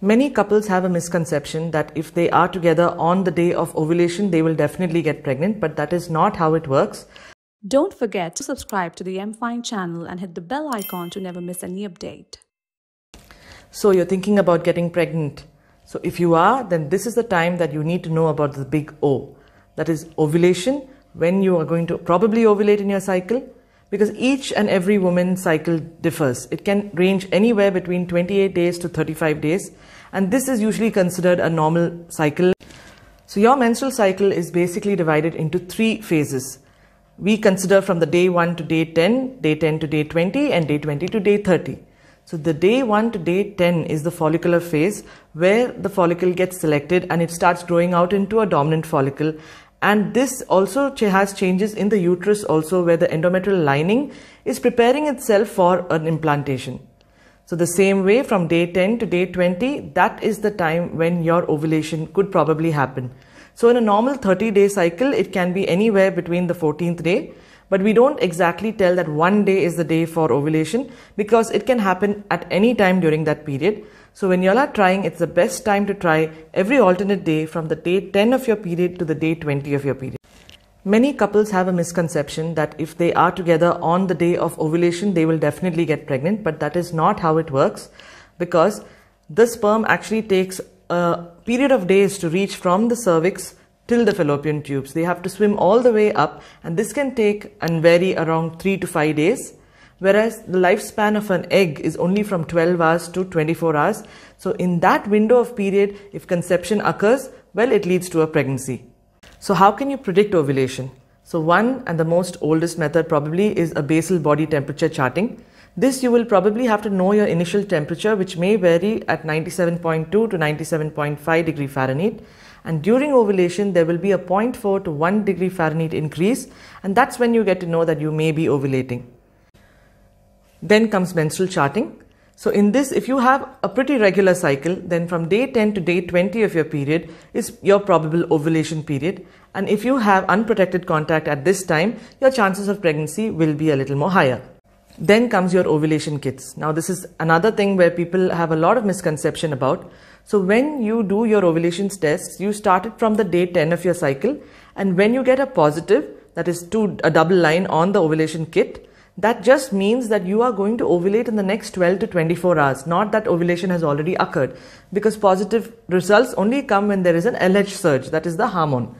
Many couples have a misconception that if they are together on the day of ovulation, they will definitely get pregnant, but that is not how it works. Don't forget to subscribe to the M Fine channel and hit the bell icon to never miss any update. So, you're thinking about getting pregnant. So, if you are, then this is the time that you need to know about the big O that is ovulation, when you are going to probably ovulate in your cycle, because each and every woman's cycle differs. It can range anywhere between 28 days to 35 days, and this is usually considered a normal cycle. So, your menstrual cycle is basically divided into three phases. We consider from the day 1 to day 10, day 10 to day 20, and day 20 to day 30. So, the day 1 to day 10 is the follicular phase where the follicle gets selected and it starts growing out into a dominant follicle and this also has changes in the uterus also where the endometrial lining is preparing itself for an implantation so the same way from day 10 to day 20 that is the time when your ovulation could probably happen so in a normal 30 day cycle it can be anywhere between the 14th day but we don't exactly tell that one day is the day for ovulation because it can happen at any time during that period so when y'all are trying, it's the best time to try every alternate day from the day 10 of your period to the day 20 of your period. Many couples have a misconception that if they are together on the day of ovulation, they will definitely get pregnant, but that is not how it works because the sperm actually takes a period of days to reach from the cervix till the fallopian tubes. They have to swim all the way up, and this can take and vary around three to five days whereas the lifespan of an egg is only from 12 hours to 24 hours. So in that window of period, if conception occurs, well, it leads to a pregnancy. So how can you predict ovulation? So one and the most oldest method probably is a basal body temperature charting. This you will probably have to know your initial temperature which may vary at 97.2 to 97.5 degree Fahrenheit and during ovulation there will be a 0.4 to 1 degree Fahrenheit increase and that's when you get to know that you may be ovulating. Then comes menstrual charting. So in this, if you have a pretty regular cycle, then from day 10 to day 20 of your period is your probable ovulation period. And if you have unprotected contact at this time, your chances of pregnancy will be a little more higher. Then comes your ovulation kits. Now this is another thing where people have a lot of misconception about. So when you do your ovulation tests, you start it from the day 10 of your cycle. And when you get a positive, that is two, a double line on the ovulation kit, that just means that you are going to ovulate in the next 12 to 24 hours, not that ovulation has already occurred. Because positive results only come when there is an LH surge, that is the hormone.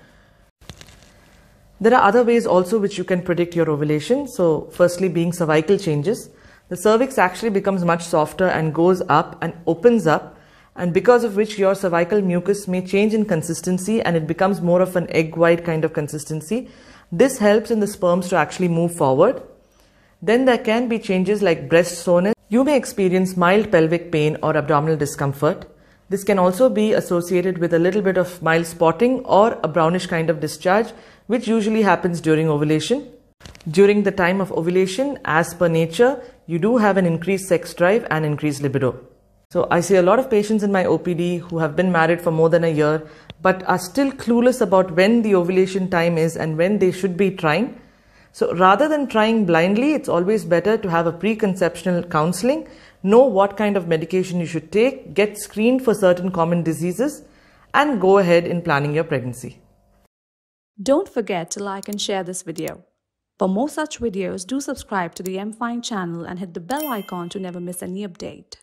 There are other ways also which you can predict your ovulation. So, firstly, being cervical changes. The cervix actually becomes much softer and goes up and opens up, and because of which your cervical mucus may change in consistency and it becomes more of an egg white kind of consistency. This helps in the sperms to actually move forward. Then there can be changes like breast soreness. You may experience mild pelvic pain or abdominal discomfort. This can also be associated with a little bit of mild spotting or a brownish kind of discharge, which usually happens during ovulation. During the time of ovulation, as per nature, you do have an increased sex drive and increased libido. So I see a lot of patients in my OPD who have been married for more than a year, but are still clueless about when the ovulation time is and when they should be trying. So rather than trying blindly, it's always better to have a preconceptional counseling, know what kind of medication you should take, get screened for certain common diseases, and go ahead in planning your pregnancy. Don't forget to like and share this video. For more such videos, do subscribe to the MFine channel and hit the bell icon to never miss any update.